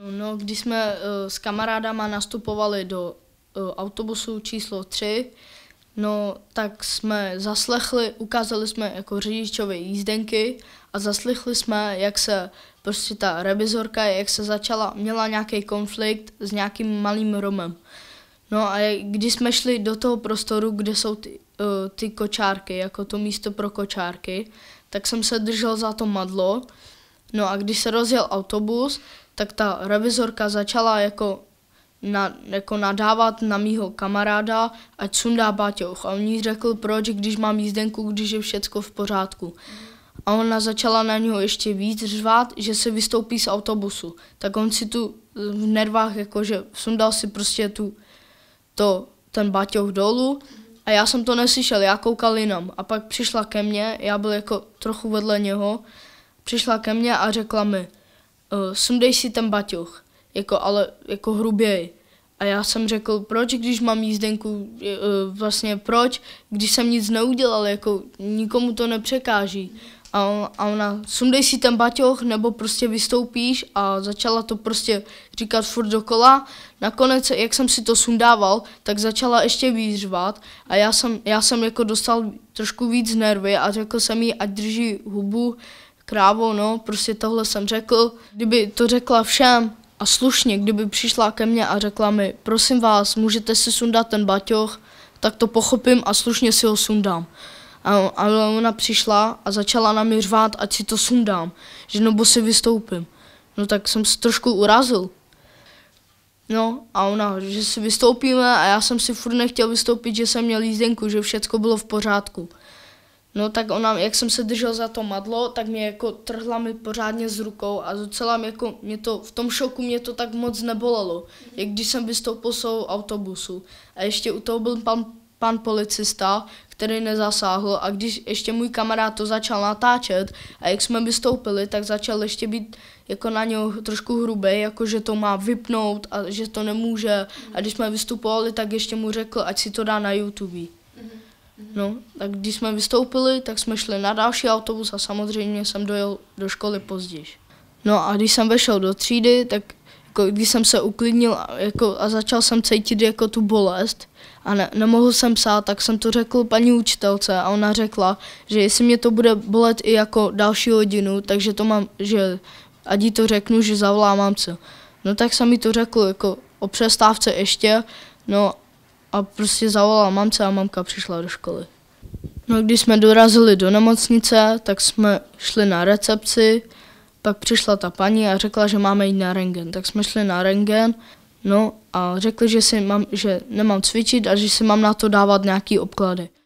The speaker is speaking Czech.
No, když jsme eh, s kamarádama nastupovali do eh, autobusu číslo 3, no tak jsme zaslechli, ukázali jsme jako řidičové jízdenky a zaslechli jsme, jak se prostě ta revizorka, jak se začala, měla nějaký konflikt s nějakým malým Romem. No a když jsme šli do toho prostoru, kde jsou ty, uh, ty kočárky, jako to místo pro kočárky, tak jsem se držel za to madlo. No a když se rozjel autobus, tak ta revizorka začala jako, na, jako nadávat na mýho kamaráda, ať sundá Báťoch. A on jí řekl, proč, když mám jízdenku, když je všecko v pořádku. A ona začala na něho ještě víc řvát, že se vystoupí z autobusu. Tak on si tu v nervách jakože sundal si prostě tu to, ten Báťoch dolů a já jsem to neslyšel, já koukal jinam. A pak přišla ke mně, já byl jako trochu vedle něho, přišla ke mně a řekla mi, uh, sundej si ten baťoch, jako, ale jako hruběji. A já jsem řekl, proč, když mám jízdenku, uh, vlastně proč, když jsem nic neudělal, jako nikomu to nepřekáží. A, on, a ona, sundej si ten baťoch, nebo prostě vystoupíš a začala to prostě říkat furt dokola. Nakonec, jak jsem si to sundával, tak začala ještě výřvat a já jsem, já jsem jako dostal trošku víc nervy a řekl jsem jí, ať drží hubu, krávo, no, prostě tohle jsem řekl. Kdyby to řekla všem a slušně, kdyby přišla ke mně a řekla mi, prosím vás, můžete si sundat ten baťoch, tak to pochopím a slušně si ho sundám. A, a ona přišla a začala na mě řvát, ať si to sundám, že nebo si vystoupím. No tak jsem se trošku urazil. No a ona, že si vystoupíme a já jsem si furt nechtěl vystoupit, že jsem měl jízdenku, že všecko bylo v pořádku. No tak ona, jak jsem se držel za to madlo, tak mě jako trhla mi pořádně z rukou a docela mě jako mě to, v tom šoku mě to tak moc nebolelo, jak když jsem vystoupil z autobusu. A ještě u toho byl pan, pan policista, který nezasáhl a když ještě můj kamarád to začal natáčet a jak jsme vystoupili, tak začal ještě být jako na něho trošku hrubý, jako že to má vypnout a že to nemůže. A když jsme vystupovali, tak ještě mu řekl, ať si to dá na YouTube. No, tak když jsme vystoupili, tak jsme šli na další autobus a samozřejmě jsem dojel do školy později. No a když jsem vešel do třídy, tak jako, když jsem se uklidnil a, jako, a začal jsem cítit jako tu bolest a ne, nemohl jsem psát, tak jsem to řekl paní učitelce a ona řekla, že jestli mě to bude bolet i jako další hodinu, takže to mám, že ať jí to řeknu, že zavolám mamce. No tak jsem mi to řekl jako o přestávce ještě, no a prostě zavolala mamce a mamka přišla do školy. No když jsme dorazili do nemocnice, tak jsme šli na recepci, pak přišla ta paní a řekla, že máme jít na rengen. Tak jsme šli na rengen, no a řekli, že, si mám, že nemám cvičit a že si mám na to dávat nějaký obklady.